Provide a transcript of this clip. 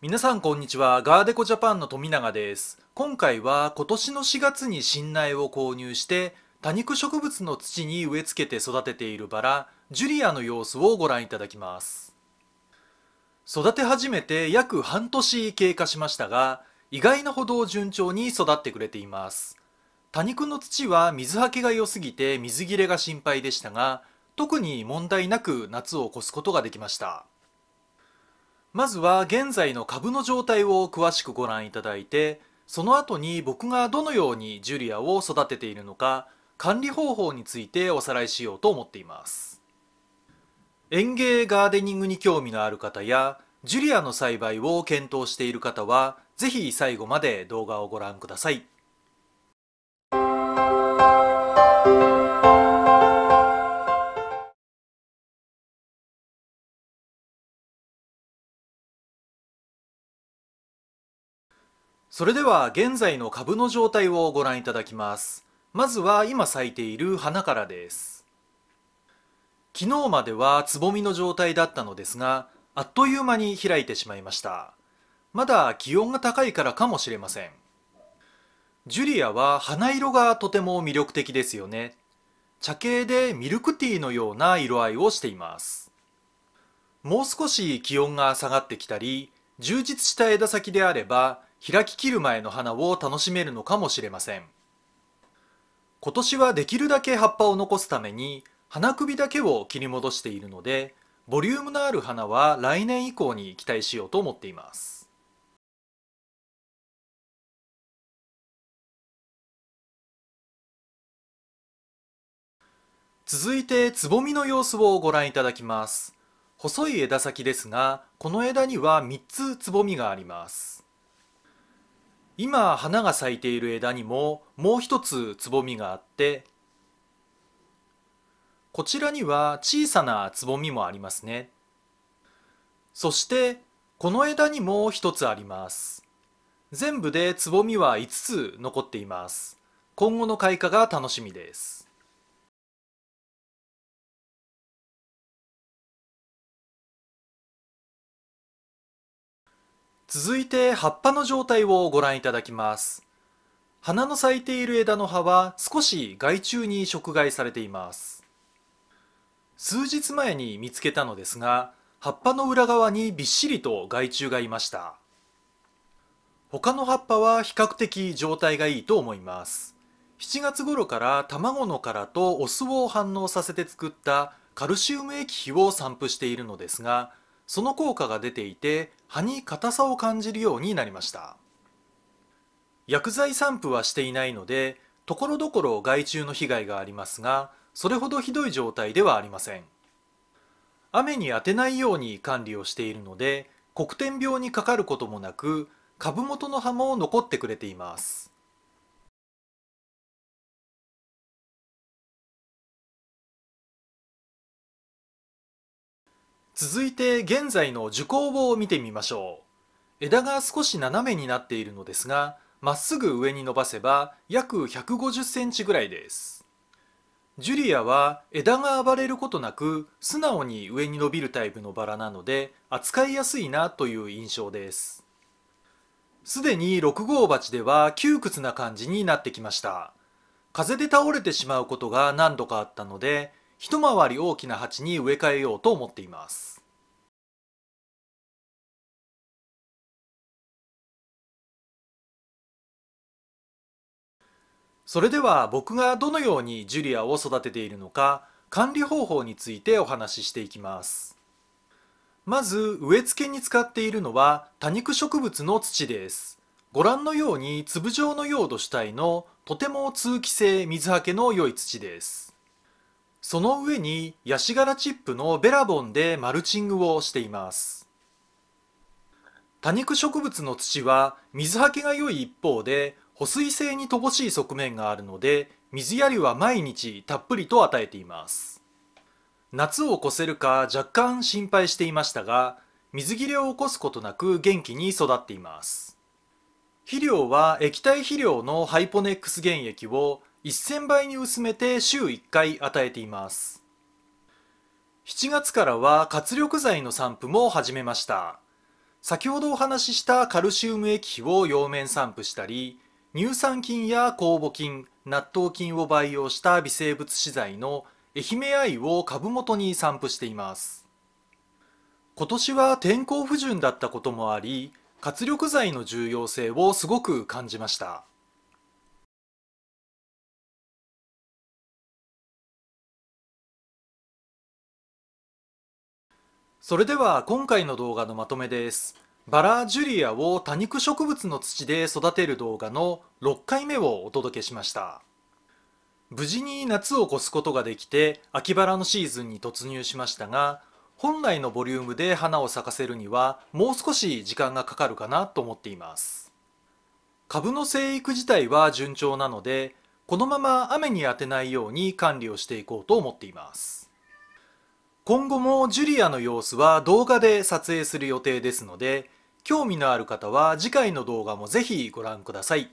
皆さんこんにちはガーデコジャパンの富永です今回は今年の4月に新苗を購入して多肉植物の土に植え付けて育てているバラジュリアの様子をご覧いただきます育て始めて約半年経過しましたが意外なほど順調に育ってくれています多肉の土は水はけが良すぎて水切れが心配でしたが特に問題なく夏を越すことができましたまずは現在の株の状態を詳しくご覧いただいてその後に僕がどのようにジュリアを育てているのか管理方法についておさらいしようと思っています園芸ガーデニングに興味のある方やジュリアの栽培を検討している方は是非最後まで動画をご覧ください。それでは現在の株の状態をご覧いただきますまずは今咲いている花からです昨日まではつぼみの状態だったのですがあっという間に開いてしまいましたまだ気温が高いからかもしれませんジュリアは花色がとても魅力的ですよね茶系でミルクティーのような色合いをしていますもう少し気温が下がってきたり充実した枝先であれば開ききる前の花を楽しめるのかもしれません今年はできるだけ葉っぱを残すために花首だけを切り戻しているのでボリュームのある花は来年以降に期待しようと思っています続いてつぼみの様子をご覧いただきます細い枝先ですがこの枝には3つつぼみがあります今花が咲いている枝にももう一つつぼみがあってこちらには小さなつぼみもありますねそしてこの枝にも一つあります全部でつぼみは5つ残っています今後の開花が楽しみです続いて葉っぱの状態をご覧いただきます花の咲いている枝の葉は少し害虫に食害されています数日前に見つけたのですが葉っぱの裏側にびっしりと害虫がいました他の葉っぱは比較的状態がいいと思います7月頃から卵の殻とお酢を反応させて作ったカルシウム液肥を散布しているのですがその効果が出ていて葉に硬さを感じるようになりました薬剤散布はしていないのでところどころ害虫の被害がありますがそれほどひどい状態ではありません雨に当てないように管理をしているので黒点病にかかることもなく株元の葉も残ってくれています続いて現在の樹高を見てみましょう枝が少し斜めになっているのですがまっすぐ上に伸ばせば約150センチぐらいですジュリアは枝が暴れることなく素直に上に伸びるタイプのバラなので扱いやすいなという印象ですすでに6号鉢では窮屈な感じになってきました風で倒れてしまうことが何度かあったので一回り大きな鉢に植え替えようと思っていますそれでは僕がどのようにジュリアを育てているのか管理方法についてお話ししていきますまず植え付けに使っているのは多肉植物の土ですご覧のように粒状の用土主体のとても通気性水はけの良い土ですその上にヤシガラチップのベラボンでマルチングをしています多肉植物の土は水はけが良い一方で保水性に乏しい側面があるので水やりは毎日たっぷりと与えています夏を越せるか若干心配していましたが水切れを起こすことなく元気に育っています肥料は液体肥料のハイポネックス原液を1000倍に薄めて週1回与えています7月からは活力剤の散布も始めました先ほどお話ししたカルシウム液を両面散布したり乳酸菌や酵母菌納豆菌を培養した微生物資材の愛媛愛を株元に散布しています今年は天候不順だったこともあり活力剤の重要性をすごく感じましたそれでは今回の動画のまとめです。バラジュリアを多肉植物の土で育てる動画の6回目をお届けしました。無事に夏を越すことができて秋バラのシーズンに突入しましたが、本来のボリュームで花を咲かせるにはもう少し時間がかかるかなと思っています。株の生育自体は順調なので、このまま雨に当てないように管理をしていこうと思っています。今後もジュリアの様子は動画で撮影する予定ですので興味のある方は次回の動画もぜひご覧ください。